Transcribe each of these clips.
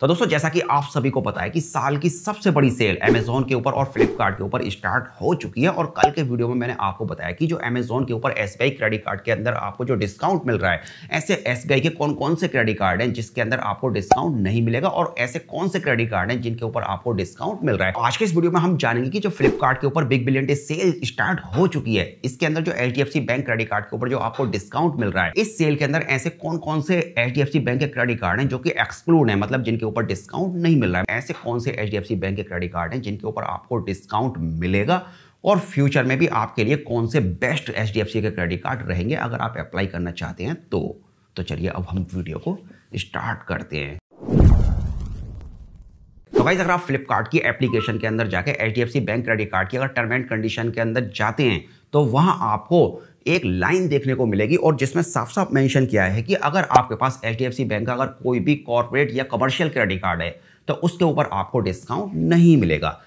तो दोस्तों जैसा कि आप सभी को पता है कि साल की सबसे बड़ी सेल अमेजोन के ऊपर और फ्लिपकार्ट के ऊपर स्टार्ट हो चुकी है और कल के वीडियो में मैंने आपको बताया कि जो अमेजोन के ऊपर एस क्रेडिट कार्ड के अंदर आपको जो डिस्काउंट मिल रहा है ऐसे एस के कौन कौन से क्रेडिट कार्ड हैं जिसके अंदर आपको डिस्काउंट नहीं मिलेगा और ऐसे कौन से क्रेडिट कार्ड है जिनके ऊपर आपको डिस्काउंट मिल रहा है आज के इस वीडियो में हम जानेंगे कि जो फ्लिपकार्ट के ऊपर big billion day sale start हो चुकी है इसके अंदर जो एच बैंक क्रेडिट कार्ड के ऊपर जो आपको डिस्काउंट मिल रहा है इस सेल के अंदर ऐसे कौन कौन से एच बैंक के क्रेडिट कार्ड है जो कि एक्सक्लूड है मतलब जिनके जिनके ऊपर डिस्काउंट नहीं मिल रहा है ऐसे कौन से एच बैंक के क्रेडिट कार्ड हैं जिनके ऊपर आपको डिस्काउंट मिलेगा और फ्यूचर में भी आपके लिए कौन से बेस्ट एच के क्रेडिट कार्ड रहेंगे अगर आप अप्लाई करना चाहते हैं तो तो चलिए अब हम वीडियो को स्टार्ट करते हैं तो गाइज अगर आप फ्लिपकार्ट की एप्लीकेशन के अंदर जाके एच बैंक क्रेडिट कार्ड की अगर टर्म एंड कंडीशन के अंदर जाते हैं तो वहाँ आपको एक लाइन देखने को मिलेगी और जिसमें साफ साफ मेंशन किया है कि अगर आपके पास एच बैंक का अगर कोई भी कॉरपोरेट या कमर्शियल क्रेडिट कार्ड है तो उसके ऊपर आपको डिस्काउंट नहीं मिलेगा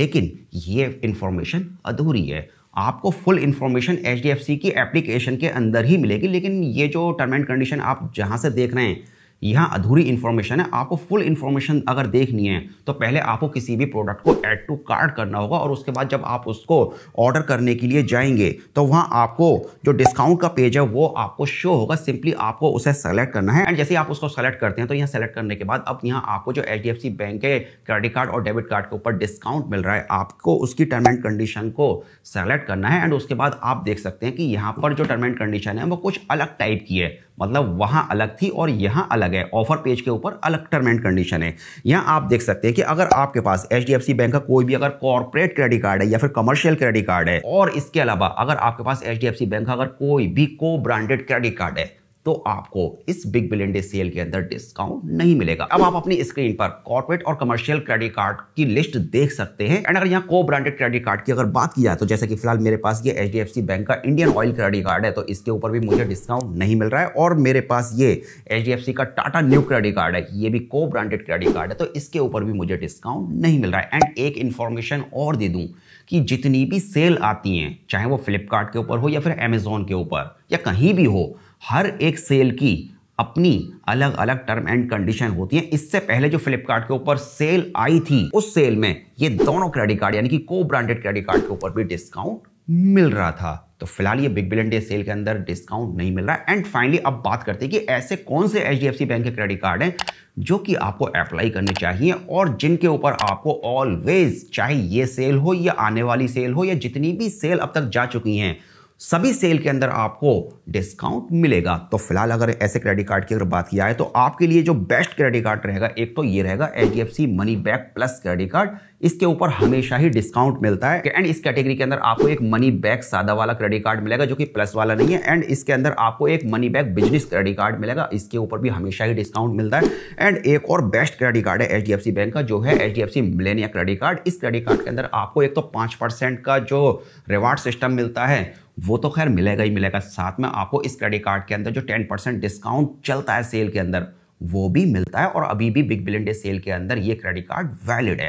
लेकिन ये इन्फॉर्मेशन अधूरी है आपको फुल इन्फॉर्मेशन एच की एप्लीकेशन के अंदर ही मिलेगी लेकिन ये जो टर्म एंड कंडीशन आप जहाँ से देख रहे हैं यहाँ अधूरी इन्फॉर्मेशन है आपको फुल इन्फॉर्मेशन अगर देखनी है तो पहले आपको किसी भी प्रोडक्ट को ऐड टू कार्ड करना होगा और उसके बाद जब आप उसको ऑर्डर करने के लिए जाएंगे तो वहाँ आपको जो डिस्काउंट का पेज है वो आपको शो होगा सिंपली आपको उसे सेलेक्ट करना है एंड जैसे आप उसको सेलेक्ट करते हैं तो यहाँ सेलेक्ट करने के बाद अब यहाँ आपको जो एच बैंक के क्रेडिट कार्ड और डेबिट कार्ड के ऊपर डिस्काउंट मिल रहा है आपको उसकी टर्म एंड कंडीशन को सेलेक्ट करना है एंड उसके बाद आप देख सकते हैं कि यहाँ पर जो टर्म एंड कंडीशन है वो कुछ अलग टाइप की है मतलब वहाँ अलग थी और यहाँ अलग है ऑफर पेज के ऊपर अलग टर्म एंड कंडीशन है यहाँ आप देख सकते हैं कि अगर आपके पास एच बैंक का कोई भी अगर कॉर्पोरेट क्रेडिट कार्ड है या फिर कमर्शियल क्रेडिट कार्ड है और इसके अलावा अगर आपके पास एच बैंक का अगर कोई भी को ब्रांडेड क्रेडिट कार्ड है तो आपको इस बिग बिलियन डे सेल के अंदर डिस्काउंट नहीं मिलेगा अब आप अपनी स्क्रीन पर कॉर्पोरेट और कमर्शियल क्रेडिट कार्ड की लिस्ट देख सकते हैं एंड अगर यहाँ को ब्रांडेड क्रेडिट कार्ड की अगर बात की जाए तो जैसे कि फिलहाल मेरे पास ये एच बैंक का इंडियन ऑयल क्रेडिट कार्ड है तो इसके ऊपर भी मुझे डिस्काउंट नहीं मिल रहा है और मेरे पास ये एच का टाटा न्यू क्रेडिट कार्ड है ये भी को ब्रांडेड क्रेडिट कार्ड है तो इसके ऊपर भी मुझे डिस्काउंट नहीं मिल रहा है एंड एक इन्फॉर्मेशन और दे दूँ कि जितनी भी सेल आती हैं चाहे वो फ्लिपकार्ट के ऊपर हो या फिर अमेजोन के ऊपर या कहीं भी हो हर एक सेल की अपनी अलग अलग टर्म एंड कंडीशन होती है इससे पहले जो फ्लिपकार्ट के ऊपर सेल आई थी उस सेल में ये दोनों क्रेडिट कार्ड यानी कि को ब्रांडेड क्रेडिट कार्ड के ऊपर भी डिस्काउंट मिल रहा था तो फिलहाल ये बिग बिलियन डे सेल के अंदर डिस्काउंट नहीं मिल रहा है एंड फाइनली अब बात करते हैं कि ऐसे कौन से एच बैंक के क्रेडिट कार्ड हैं जो कि आपको अप्लाई करने चाहिए और जिनके ऊपर आपको ऑलवेज चाहे ये सेल हो या आने वाली सेल हो या जितनी भी सेल अब तक जा चुकी हैं सभी सेल के अंदर आपको डिस्काउंट मिलेगा तो फिलहाल अगर ऐसे क्रेडिट कार्ड की अगर बात किया है तो आपके लिए जो बेस्ट क्रेडिट कार्ड रहेगा एक तो ये रहेगा H D money back plus credit card इसके ऊपर हमेशा ही डिस्काउंट मिलता है एंड इस कैटेगरी के अंदर आपको एक मनी बैक सादा वाला क्रेडिट कार्ड मिलेगा जो कि प्लस वाला नहीं है एंड इसके अंदर आपको एक money back business credit card मिलेगा इसके ऊपर भी हमेशा ही डिस्काउंट मिलता है एंड एक और बेस्ट क्रेडिट कार्ड है एच बैंक का जो है H D F C Millennia credit card इस क्रेडिट कार्ड के अंदर आपको एक तो पांच परसेंट का जो रिवार्ड सिस्टम मिलता है वो तो खैर मिलेगा ही मिलेगा साथ में आपको इस क्रेडिट कार्ड के अंदर जो टेन परसेंट डिस्काउंट चलता है सेल के अंदर वो भी मिलता है और अभी भी बिग बिलियन डे सेल के अंदर ये क्रेडिट कार्ड वैलिड है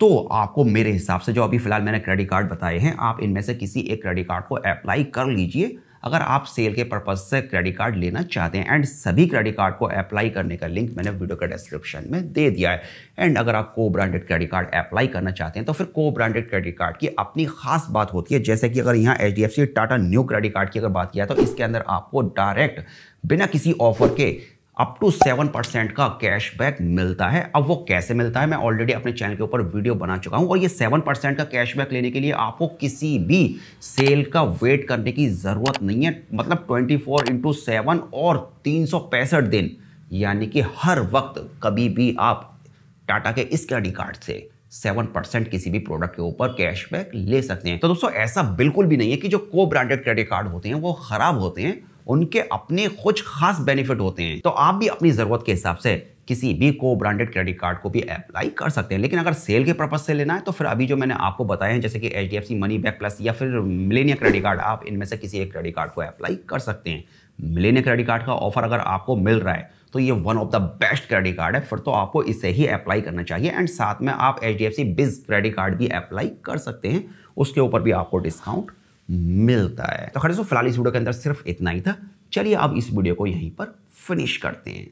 तो आपको मेरे हिसाब से जो अभी फिलहाल मैंने क्रेडिट कार्ड बताए हैं आप इनमें से किसी एक क्रेडिट कार्ड को अप्लाई कर लीजिए अगर आप सेल के पर्पज़ से क्रेडिट कार्ड लेना चाहते हैं एंड सभी क्रेडिट कार्ड को अप्लाई करने का लिंक मैंने वीडियो के डिस्क्रिप्शन में दे दिया है एंड अगर आप को ब्रांडेड क्रेडिट कार्ड अप्लाई करना चाहते हैं तो फिर को ब्रांडेड क्रेडिट कार्ड की अपनी खास बात होती है जैसे कि अगर यहाँ H D Tata Neu credit card की अगर बात किया तो इसके अंदर आपको डायरेक्ट बिना किसी ऑफर के अप टू सेवन परसेंट का कैशबैक मिलता है अब वो कैसे मिलता है मैं ऑलरेडी अपने चैनल के ऊपर वीडियो बना चुका हूं और ये सेवन परसेंट का कैशबैक लेने के लिए आपको किसी भी सेल का वेट करने की ज़रूरत नहीं है मतलब ट्वेंटी फोर इंटू सेवन और तीन सौ पैंसठ दिन यानी कि हर वक्त कभी भी आप टाटा के इस क्रेडिट कार्ड से सेवन परसेंट किसी भी प्रोडक्ट के ऊपर कैशबैक ले सकते हैं तो दोस्तों ऐसा बिल्कुल भी नहीं है कि जो को ब्रांडेड क्रेडिट कार्ड होते हैं वो खराब होते हैं उनके अपने कुछ खास बेनिफिट होते हैं तो आप भी अपनी ज़रूरत के हिसाब से किसी भी को ब्रांडेड क्रेडिट कार्ड को भी अप्लाई कर सकते हैं लेकिन अगर सेल के पर्पज से लेना है तो फिर अभी जो मैंने आपको बताया है जैसे कि H D F C money back plus या फिर मिलेनिया क्रेडिट कार्ड आप इनमें से किसी एक क्रेडिट कार्ड को अप्लाई कर सकते हैं मिलेनिया क्रेडिट कार्ड का ऑफर अगर आपको मिल रहा है तो ये one of the best credit card है फिर तो आपको इसे ही अप्लाई करना चाहिए एंड साथ में आप एच डी एफ सी बिज क्रेडिट कार्ड भी अप्लाई कर सकते हैं उसके ऊपर भी आपको डिस्काउंट मिलता है तो खड़े सो फिलहाल इस वीडियो के अंदर सिर्फ इतना ही था चलिए अब इस वीडियो को यहीं पर फिनिश करते हैं